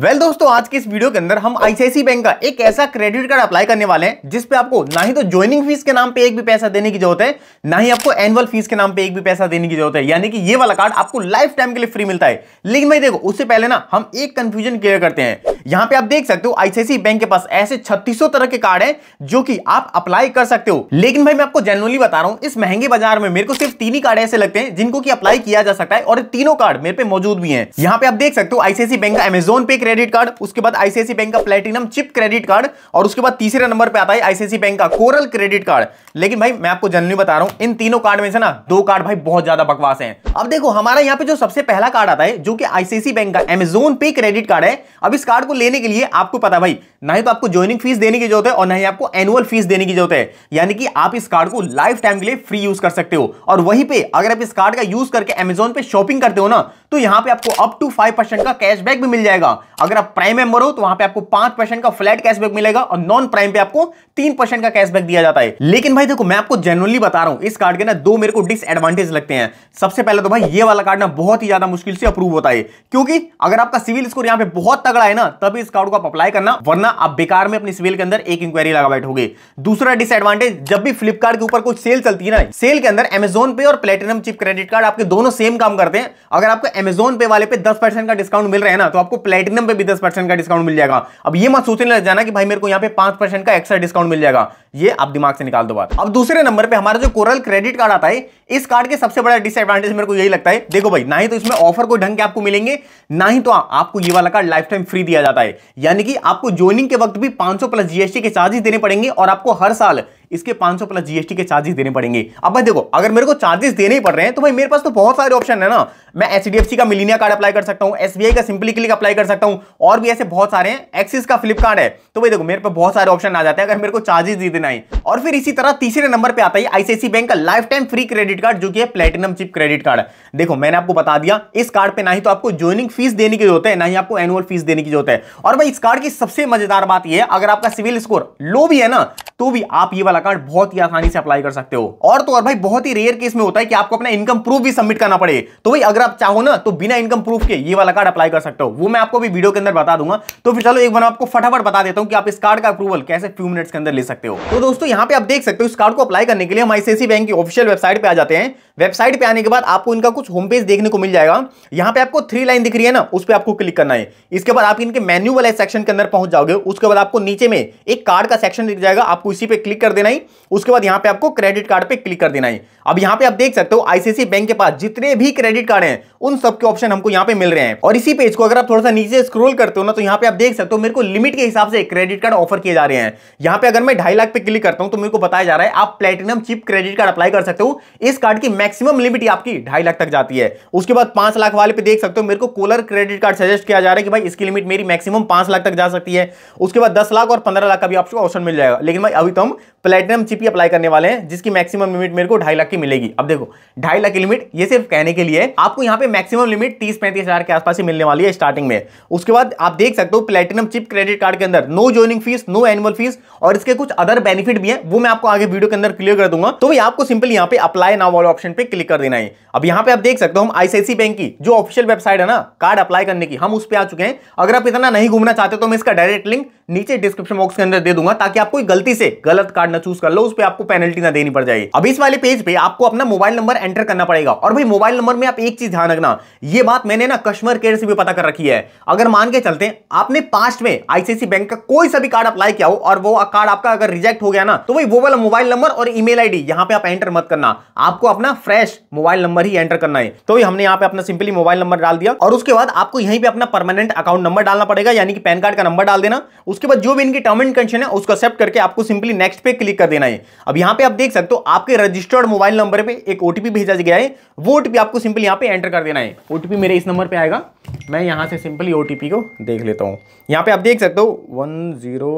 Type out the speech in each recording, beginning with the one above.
well well, दोस्तों आज के इस वीडियो के अंदर हम आईसीआईसी बैंक का एक ऐसा क्रेडिट कार्ड अप्लाई करने वाले हैं जिस पे आपको ना ही तो ज्वाइनिंग फीस के नाम पे एक भी पैसा देने की जरूरत है ना ही आपको एनुअल फीस के नाम पे एक भी पैसा देने की जरूरत है यानी कि ये वाला कार्ड आपको लाइफ टाइम के लिए फ्री मिलता है लेकिन भाई देखो उससे पहले ना हम एक कंफ्यूजन क्लियर करते हैं यहां पे आप देख सकते हो आईसीआईसी बैंक के पास ऐसे छत्तीसों तरह के कार्ड है जो कि आप अप्लाई कर सकते हो लेकिन भाई मैं आपको जनरली बता रहा हूं इस महंगे बाजार में मेरे को सिर्फ तीन ही कार्ड ऐसे लगते हैं जिनको की अप्लाई किया जा सकता है और तीनों कार्ड मेरे पे मौजूद भी है यहाँ पे आप देख सकते हो आईसीआईसी बैंक का एमेजोन पे क्रेडिट कार्ड उसके बाद आईसीआईसी बैंक का प्लेटिनम चिप क्रेडिट कार्ड और उसके बाद तीसरे नंबर पर आता है आईसीआईसी बैंक का कोरल क्रेडिट कार्ड लेकिन भाई मैं आपको जनरली बता रहा हूँ इन तीनों कार्ड में से ना दो कार्ड भाई बहुत ज्यादा बकवास है अब देखो हमारा यहाँ पे जो सबसे पहला कार्ड आता है जो कि आईसीआईसी बैंक का एमेजोन पे क्रेडिट कार्ड है अब इस कार्ड को लेने के लिए आपको पता भाई ना ही तो आपको ज्वाइनिंग फीस देने की जरूरत है और ना ही आपको एनुअल फीस देने की जरूरत है यानी कि आप इस कार्ड को लाइफ टाइम के लिए फ्री यूज कर सकते हो और वहीं पे अगर आप इस कार्ड का यूज करके अमेजोन पे शॉपिंग करते हो ना तो यहां पे आपको अप टू फाइव परसेंट का कैशबैक भी मिल जाएगा अगर आप प्राइम मेंबर हो तो वहां पे आपको पांच परसेंट का फ्लैट कैशबैक मिलेगा और नॉन प्राइम पे आपको तीन परसेंट का कैशबैक दिया जाता है लेकिन भाई देखो मैं आपको जनरली बता रहा हूं इस कार्ड के ना दो मेरे को डिसएडवांटेज लगते हैं सबसे पहले तो भाई ये वाला कार्ड ना बहुत ही ज्यादा मुश्किल से अप्रूव होता है क्योंकि अगर आपका सिविल स्कोर यहाँ पे बहुत तगड़ा है ना तभी इस कार्ड को आप अप्लाई करना वरना आप बेकार में अपनी सिविल के अंदर एक इंक्वायरी लगा बैठोगे दूसरा डिसएडवांटेज जब भी फ्लिपकार्ट के ऊपर कुछ सेल चलती है ना सेल के अंदर एमेजोन पे और प्लेटिनम चिप क्रेडिट कार्ड आपके दोनों सेम काम करते हैं अगर आपका अमेजोन पे वाले पे दस परसेंट का डिस्काउंट मिल रहा है ना तो आपको प्लेटिनम पे भी दस परसेंट का डिस्काउंट मिल जाएगा अब ये मत सोचने लग जाना कि भाई मेरे को यहाँ पे पांच परसेंट का एक्स्ट्रा डिस्काउंट मिल जाएगा ये आप दिमाग से निकाल दो बात अब दूसरे नंबर पे हमारा जो कोरल क्रेडिट कार्ड आता है इस कार्ड के सबसे बड़ा डिसएडवांटेज मेरे को यही लगता है देखो भाई ना ही तो इसमें ऑफर कोई ढंग के आपको मिलेंगे ना ही तो आ, आपको ये वाला कार्ड लाइफ टाइम फ्री दिया जाता है यानी कि आपको ज्वाइनिंग के वक्त भी पांच प्लस जीएसटी के चार्जेस देने पड़ेंगे और आपको हर साल इसके 500 प्लस जीएसटी के चार्जेस देने पड़ेंगे अब भाई देखो अगर मेरे को चार्जेस देने ही पड़ रहे हैं तो भाई मेरे पास तो बहुत सारे ऑप्शन है ना मैं सी का मिलीनिया कार्ड अप्लाई कर सकता हूं एसबीआई का सिंपली क्लिक अप्लाई कर सकता हूं और भी ऐसे बहुत सारे हैं एक्सिस का फ्लिपकार्ड है तो भाई देखो मेरे पास बहुत सारे ऑप्शन आ जाते हैं अगर मेरे को चार्जेस दे देना नाइन और फिर इसी तरह तीसरे नंबर पे आता है आईसीआईसी बैंक का life time free credit card जो कि है प्लेटिनम चिप क्रेडिट कार्ड देखो मैंने आपको बता दिया इस कार्ड पे ना ही तो आपको ज्वाइनिंग फीस देने की जरूरत है ना ही आपको एनुअल फीस देने की जरूरत है और भाई इस कार्ड की सबसे मजेदार बात यह है अगर आपका सिविल स्कोर लो भी है ना तो भी आप ये वाला कार्ड बहुत ही आसानी से अप्लाई कर सकते हो और तो और भाई बहुत ही रेयर केस में होता है कि आपको अपना इनकम प्रूफ भी सबमिट करना पड़े तो भाई अगर आप चाहो ना तो बिना इनकम प्रूफ के ये वाला कार्ड अप्लाई कर सकते हो वो मैं आपको भी वीडियो के अंदर बता दूंगा तो फिर चलो एक बार आपको फटाफट बता देता हूँ कि आप इस कार्ड का अप्रूवल कैसे फ्यू मिनट्स के अंदर ले सकते हो तो तो दोस्तों यहाँ पे आप देख सकते हो इस कार्ड को अप्लाई करने के लिए हम आईसीआईसी बैंक की ऑफिशियल वेबसाइट पे आ जाते हैं वेबसाइट पे आने के बाद आपको इनका कुछ होम पेज देखने को मिल जाएगा यहाँ पे आपको थ्री लाइन दिख रही है ना उस पर आपको क्लिक करना है इसके बाद आप इनके मेन्यू वाले सेक्शन के अंदर पहुंच जाओगे उसके बाद आपको नीचे में एक कार्ड का सेक्शन दिख जाएगा आपको इसी पे क्लिक कर देना है उसके बाद यहाँ पे आपको क्रेडिट कार्ड पे क्लिक कर देना है अब यहाँ पे आप देख सकते हो आईसीआई बैंक के पास जितने भी क्रेडिट कार्ड है उन सबके ऑप्शन हमको यहाँ पे मिल रहे हैं और इसी पेज को अगर आप थोड़ा सा नीचे स्क्रोल करते हो ना तो यहाँ पे आप देख सकते हो मेरे को लिमिट के हिसाब से क्रेडिट कार्ड ऑफर किए जा रहे हैं यहाँ पे अगर मैं ढाई लाख पे क्लिक करता हूँ तो मेरे को बताया जा रहा है आप platinum chip credit card apply कर सकते हो इस कार्ड की मैक्सिमम लिमिट आपकी ढाई लाख तक जाती है उसके बाद पांच लाख वाले पे देख सकते हो मेरे को कोलर क्रेडिट कार्ड सजेस्ट किया जा रहा है कि भाई इसकी लिमिट मेरी मैक्सिमम पांच लाख तक जा सकती है उसके बाद दस लाख और पंद्रह लाख का भी आपको ऑप्शन मिल जाएगा लेकिन भाई अभी तो हम प्लेटिनम चिप ही अप्लाई करने वाले हैं जिसकी मैक्सिमम लिमिट मेरे को ढाई लाख की मिलेगी अब देखो ढाई लाख की लिमिट ये सिर्फ कहने के लिए आपको यहाँ पे मैक्सिमम लिमिट तीस पैंतीस हजार के आसपास ही मिलने वाली है स्टार्टिंग में उसके बाद आप देख सकते हो प्लेटिनम चिप क्रेडिट कार्ड के अंदर no joining fees no annual fees और इसके कुछ अदर बेनिफिट भी है वो मैं आपको आगे वीडियो के अंदर क्लियर कर दूंगा तो भी आपको सिंपल यहाँ पे अप्लाई नाउ वाले ऑप्शन पे क्लिक कर देना है अब यहां पे आप देख सकते हो हम आईसीआईसी बैंक की जो ऑफिशियल वेबसाइट है ना कार्ड अप्लाई करने की हम उस पर आ चुके हैं अगर आप इतना नहीं घूमना चाहते तो मैं इसका डायरेक्ट लिंक नीचे डिस्क्रिप्शन बॉक्स के अंदर दे दूंगा ताकि आप कोई गलती से गलत कार्ड ना चूज कर लो उस पर आपको पेनल्टी ना देनी पड़ जाएगी अब इस वाले पेज पे आपको अपना मोबाइल नंबर एंटर करना पड़ेगा और भाई मोबाइल नंबर में आप एक चीज ध्यान रखना ये बात मैंने ना कस्टमर केयर से भी पता कर रखी है अगर मान के चलते आपने पास्ट में आईसीआईसी बैंक का कोई सा भी कार्ड अप्लाई किया हो और वो कार्ड आपका अगर रिजेक्ट हो गया ना तो भाई वो वाला मोबाइल नंबर और ई मेल यहाँ पे आप एंटर मत करना आपको अपना फ्रेश मोबाइल नंबर ही एंटर करना है तो हमने यहाँ पे अपना सिंपली मोबाइल नंबर डाल दिया और उसके बाद आपको यहीं पर अपना परमानेंट अकाउंट नंबर डालना पड़ेगा यानी कि पैन कार्ड का नंबर डाल देना उसके बाद जो भी इनकी टर्म एंड कंडीशन है उसको एक्सेप्ट करके आपको सिंपली नेक्स्ट पे क्लिक कर देना है अब यहां पे आप देख सकते हो आपके रजिस्टर्ड मोबाइल नंबर पे एक ओटीपी भेजा गया है वो ओटीपी आपको सिंपली यहाँ पे एंटर कर देना है ओटीपी मेरे इस नंबर पर आएगा मैं यहां से सिंपली ओटीपी को देख लेता हूं यहां पे आप देख सकते हो one zero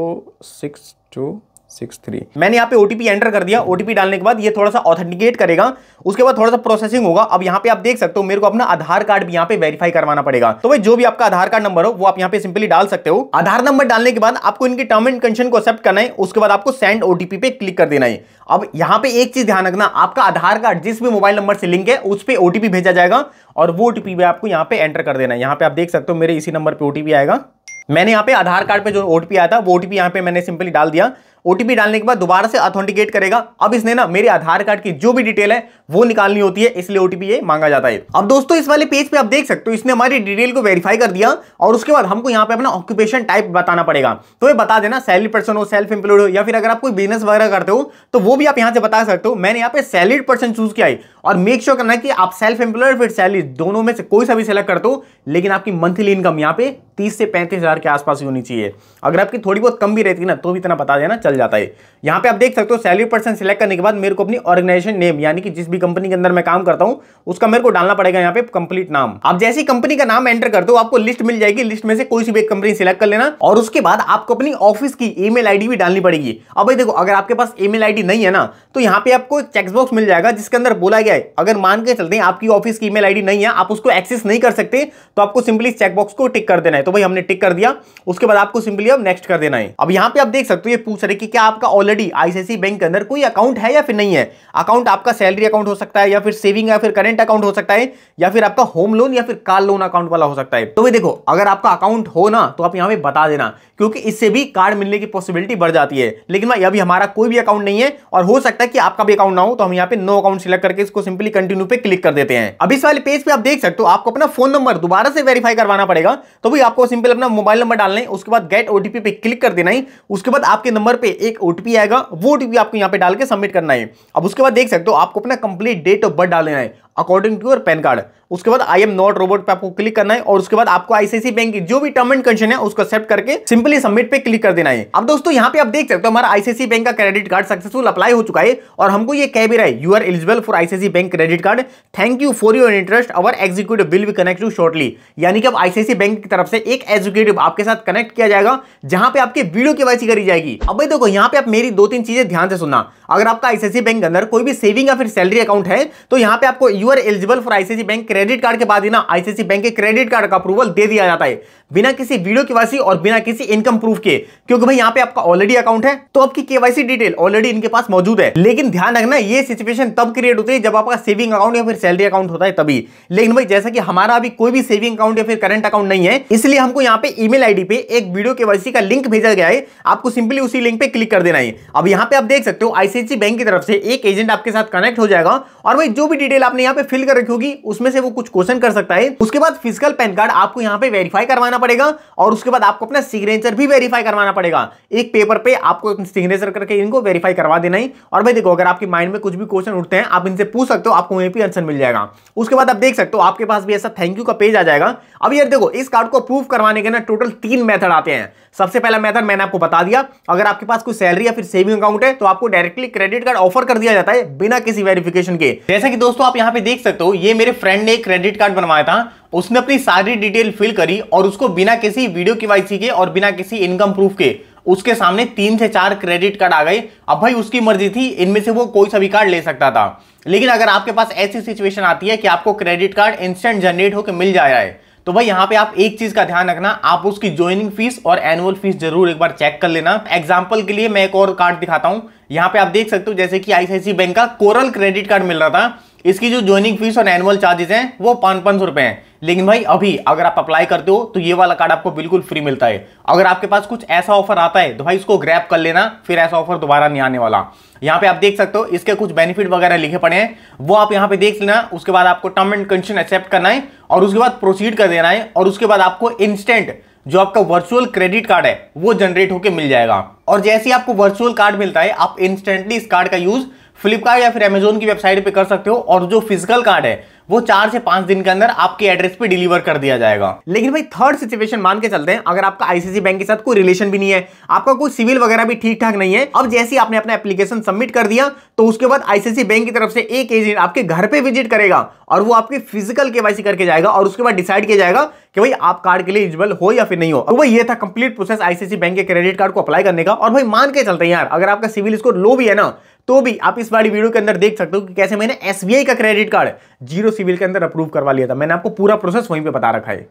six two six three मैंने यहाँ पे ओटीपी एंटर कर दिया ओटीपी डालने के बाद ये थोड़ा सा ऑथेंटिकेट करेगा उसके बाद थोड़ा सा प्रोसेसिंग होगा अब यहाँ पे आप देख सकते हो मेरे को अपना आधार कार्ड भी यहाँ पे वेरीफाई करवाना पड़ेगा तो भाई जो भी आपका आधार कार्ड नंबर हो वो आप यहाँ पे सिंपली डाल सकते हो आधार नंबर डालने के बाद आपको इनकी टर्म एंड कंडीशन को एक्सेप्ट करना है उसके बाद आपको सेंड ओटीपी पे क्लिक कर देना है अब यहाँ पे एक चीज ध्यान रखना आपका आधार कार्ड जिस भी मोबाइल नंबर से लिंक है उस पर ओटीपी भेजा जाएगा और वो ओटीपी आपको यहाँ पे एंटर कर देना है यहाँ पे आप देख सकते हो मेरे इसी नंबर पर ओटीपी आएगा मैंने यहाँ पे आधार कार्ड पे जो ओटीपी आया था वो ओटीपी यहाँ पे मैंने सिंपली डाल दिया ओटीपी डालने के बाद दोबारा से ऑथेंटिकेट करेगा अब इसने ना मेरे आधार कार्ड की जो भी डिटेल है वो निकालनी होती है इसलिए ओटीपी ये मांगा जाता है अब दोस्तों इस वाले पेज पे आप देख सकते हो इसने हमारी डिटेल को वेरीफाई कर दिया और उसके बाद हमको यहाँ पे अपना ऑक्यूपेशन टाइप बताना पड़ेगा तो ये बता देना सैलरी पर्सन हो सेल्फ एम्प्लॉयड हो या फिर अगर आप कोई बिजनेस वगैरह करते हो तो वो भी आप यहाँ से बता सकते हो मैंने यहाँ पे सैलरीड पर्सन चूज किया है और मेक श्योर sure करना कि आप सेल्फ एम्प्लॉयड फिर सैलरी दोनों में से कोई सा भी सेलेक्ट करते हो लेकिन आपकी मंथली इनकम यहाँ पे तीस से पैंतीस हज़ार के आसपास ही होनी चाहिए अगर आपकी थोड़ी बहुत कम भी रहती है ना तो भी इतना बता देना चल जाता है यहाँ पे आप देख सकते हो सैलरी पर्सन सिलेक्ट करने के बाद मेरे को अपनी ऑर्गेनाइजेशन नेम यानी कि जिस भी कंपनी के अंदर मैं काम करता हूँ उसका मेरे को डालना पड़ेगा यहाँ पे कंप्लीट नाम आप जैसी कंपनी का नाम एंटर करते हो आपको लिस्ट मिल जाएगी लिस्ट में से कोई सी भी कंपनी सिलेक्ट कर लेना और उसके बाद आपको अपनी ऑफिस की ईमेल मेल भी डालनी पड़ेगी अब भाई देखो अगर आपके पास ई मेल नहीं है ना तो यहाँ पे आपको चेकबॉक्स मिल जाएगा जिसके अंदर बोला गया है अगर मान के चलते हैं आपकी ऑफिस की ईमेल मेल नहीं है आप उसको एक्सेस नहीं कर सकते तो आपको सिंपली चेकबॉक्स को टिक कर देना है तो भाई हमने टिक कर दिया उसके बाद आपको सिंपली अब नेक्स्ट कर देना है अब यहाँ पे आप देख सकते हो ये पूछ रहे कि क्या आपका ऑलरेडी आईसीआईसी बैंक के अंदर कोई अकाउंट है या फिर नहीं है अकाउंट आपका सैलरी अकाउंट हो सकता है या फिर सेविंग या फिर करेंट अकाउंट हो सकता है या फिर आपका होम लोन या फिर कार लोन अकाउंट वाला हो सकता है तो भाई देखो अगर आपका अकाउंट हो ना तो आप यहाँ पे बता देना क्योंकि इससे भी कार्ड मिलने की पॉसिबिलिटी बढ़ जाती है लेकिन भाई अभी हमारा कोई भी अकाउंट नहीं है और हो सकता है कि आपका भी अकाउंट ना हो तो हम यहाँ पे नो अकाउंट सिलेक्ट करके इसको सिंपली कंटिन्यू पे क्लिक कर देते हैं अब इस वाले पेज पे आप देख सकते हो आपको अपना फोन नंबर दोबारा से वेरीफाई करवाना पड़ेगा तो भाई आप आपको सिंपल अपना मोबाइल नंबर डालना है उसके बाद गेट ओटीपी पे क्लिक कर देना है उसके बाद आपके नंबर पे एक ओटीपी आएगा वो ओटीपी आपको यहाँ पे डाल के सबमिट करना है अब उसके बाद देख सकते हो आपको अपना कंप्लीट डेट ऑफ बर्थ डालना है according to your PAN card उसके बाद आई एम नॉट रोबोट पे आपको क्लिक करना है और उसके बाद आपको आईसीआईसी बैंक की जो भी टर्म एंड कंडीशन है उसको एक्सेप्ट करके सिंपली सबमिट पे क्लिक कर देना है अब दोस्तों यहाँ पे आप देख सकते हो हमारा आईसीआईसी बैंक का क्रेडिट कार्ड सक्सेसफुल अप्लाई हो चुका है और हमको ये कह भी रहा है you are eligible for ICICI bank credit card thank you for your interest our executive will भी कनेक्ट टू शॉर्टली यानी कि अब आईसीआईसी बैंक की तरफ से एक एजुकेटिव आपके साथ कनेक्ट किया जाएगा जहां पे आपके वीडियो के वाई करी जाएगी अब देखो यहाँ पे आप मेरी दो तीन चीजें ध्यान से सुनना अगर आपका आईसीआई बैंक के अंदर कोई भी सेविंग या फिर सैलरी अकाउंट है तो यहाँ पे आपको you are eligible for ICICI bank credit card के बाद ही ना आईसीआई बैंक के क्रेडिट कार्ड का अप्रूवल दे दिया जाता है बिना किसी वीडियो के वासी और बिना किसी इनकम प्रूफ के क्योंकि भाई यहाँ पे आपका ऑलरेडी अकाउंट है तो आपकी केवाईसी डिटेल ऑलरेडी इनके पास मौजूद है लेकिन ध्यान रखना ये सिचुएशन तब क्रिएट होती है जब आपका सेविंग अकाउंट या फिर सैलरी अकाउंट होता है तभी लेकिन भाई जैसा कि हमारा अभी कोई भी सेविंग अकाउंट या फिर करंट अकाउंट नहीं है इसलिए हमको यहाँ पे ईमेल आईडी पे एक वीडियो के का लिंक भेजा गया है आपको सिंपली उसी लिंक पे क्लिक कर देना है अब यहाँ पे आप देख सकते हो आईसी आईसीआईसी बैंक की तरफ से एक एजेंट आपके साथ कनेक्ट हो जाएगा और भाई जो भी डिटेल आपने यहाँ पे फिल कर रखी होगी उसमें से वो कुछ क्वेश्चन कर सकता है उसके बाद फिजिकल पैन कार्ड आपको यहाँ पे वेरीफाई करवाना पड़ेगा और उसके बाद आपको अपना सिग्नेचर भी वेरीफाई करवाना पड़ेगा एक पेपर पे आपको सिग्नेचर करके इनको वेरीफाई करवा देना ही और भाई देखो अगर आपके माइंड में कुछ भी क्वेश्चन उठते हैं आप इनसे पूछ सकते हो आपको वहीं पर आंसर मिल जाएगा उसके बाद आप देख सकते हो आपके पास भी ऐसा थैंक यू का पेज आ जाएगा अब यार देखो इस कार्ड को प्रूफ करवाने के ना टोटल तीन मेथड आते हैं सबसे पहला मेथड मैंने आपको बता दिया अगर आपके पास कोई सैलरी या फिर सेविंग अकाउंट है तो आपको डायरेक्टली क्रेडिट कार्ड ऑफर कर दिया जाता है बिना किसी वेरिफिकेशन के जैसा कि दोस्तों आप यहाँ पे देख सकते हो ये मेरे फ्रेंड ने क्रेडिट कार्ड बनवाया था उसने अपनी सारी डिटेल फिल करी और उसको बिना किसी वीडियो केवाईसी के और बिना किसी इनकम प्रूफ के उसके सामने तीन से चार क्रेडिट कार्ड आ गए अब भाई उसकी मर्जी थी इनमें से वो कोई सा भी कार्ड ले सकता था लेकिन अगर आपके पास ऐसी सिचुएशन आती है कि आपको क्रेडिट कार्ड इंस्टेंट जनरेट होकर मिल जा रहा है तो भाई यहाँ पे आप एक चीज का ध्यान रखना आप उसकी ज्वाइनिंग फीस और एनुअल फीस जरूर एक बार चेक कर लेना एग्जाम्पल के लिए मैं एक और कार्ड दिखाता हूँ यहाँ पे आप देख सकते हो जैसे कि आईसीआईसी बैंक का कोरल क्रेडिट कार्ड मिल रहा था इसकी जो ज्वाइनिंग फीस और एनुअल चार्जेस हैं वो पाँच पाँच सौ रुपए हैं लेकिन भाई अभी अगर आप अप्लाई करते हो तो ये वाला कार्ड आपको बिल्कुल फ्री मिलता है अगर आपके पास कुछ ऐसा ऑफर आता है तो भाई इसको ग्रैप कर लेना फिर ऐसा ऑफर दोबारा नहीं आने वाला यहाँ पे आप देख सकते हो इसके कुछ बेनिफिट वगैरह लिखे पड़े हैं वो आप यहाँ पे देख लेना उसके बाद आपको टर्म एंड कंडीशन एक्सेप्ट करना है और उसके बाद प्रोसीड कर देना है और उसके बाद आपको इंस्टेंट जो आपका वर्चुअल क्रेडिट कार्ड है वो जनरेट होकर मिल जाएगा और जैसे ही आपको वर्चुअल कार्ड मिलता है आप इंस्टेंटली इस कार्ड का यूज़ फ्लिपकार्ट या फिर अमेजोन की वेबसाइट पे कर सकते हो और जो फिजिकल कार्ड है वो चार से पांच दिन के अंदर आपके एड्रेस पे डिलीवर कर दिया जाएगा लेकिन भाई थर्ड सिचुएशन मान के चलते हैं अगर आपका आईसीसी बैंक के साथ कोई रिलेशन भी नहीं है आपका कोई सिविल वगैरह भी ठीक ठाक नहीं है अब जैसे ही आपने अपना एप्लीकेशन सबमिट कर दिया तो उसके बाद आईसीसी बैंक की तरफ से एक एजेंट आपके घर पे विजिट करेगा और वो आपकी फिजिकल केवाईसी करके जाएगा और उसके बाद डिसाइड किया जाएगा कि भाई आप कार्ड के लिए इलिजिबल हो या फिर नहीं हो तो भाई ये था कंप्लीट प्रोसेस आईसीसी बैंक के क्रेडिट कार्ड को अप्लाई करने का और भाई मान के चलते हैं यार अगर आपका सिविल स्कोर लो भी है ना तो भी आप इस वाली वीडियो के अंदर देख सकते हो कि कैसे मैंने एसबीआई का क्रेडिट कार्ड जीरो सिविल के अंदर अप्रूव करवा लिया था मैंने आपको पूरा प्रोसेस वहीं पर बता रखा है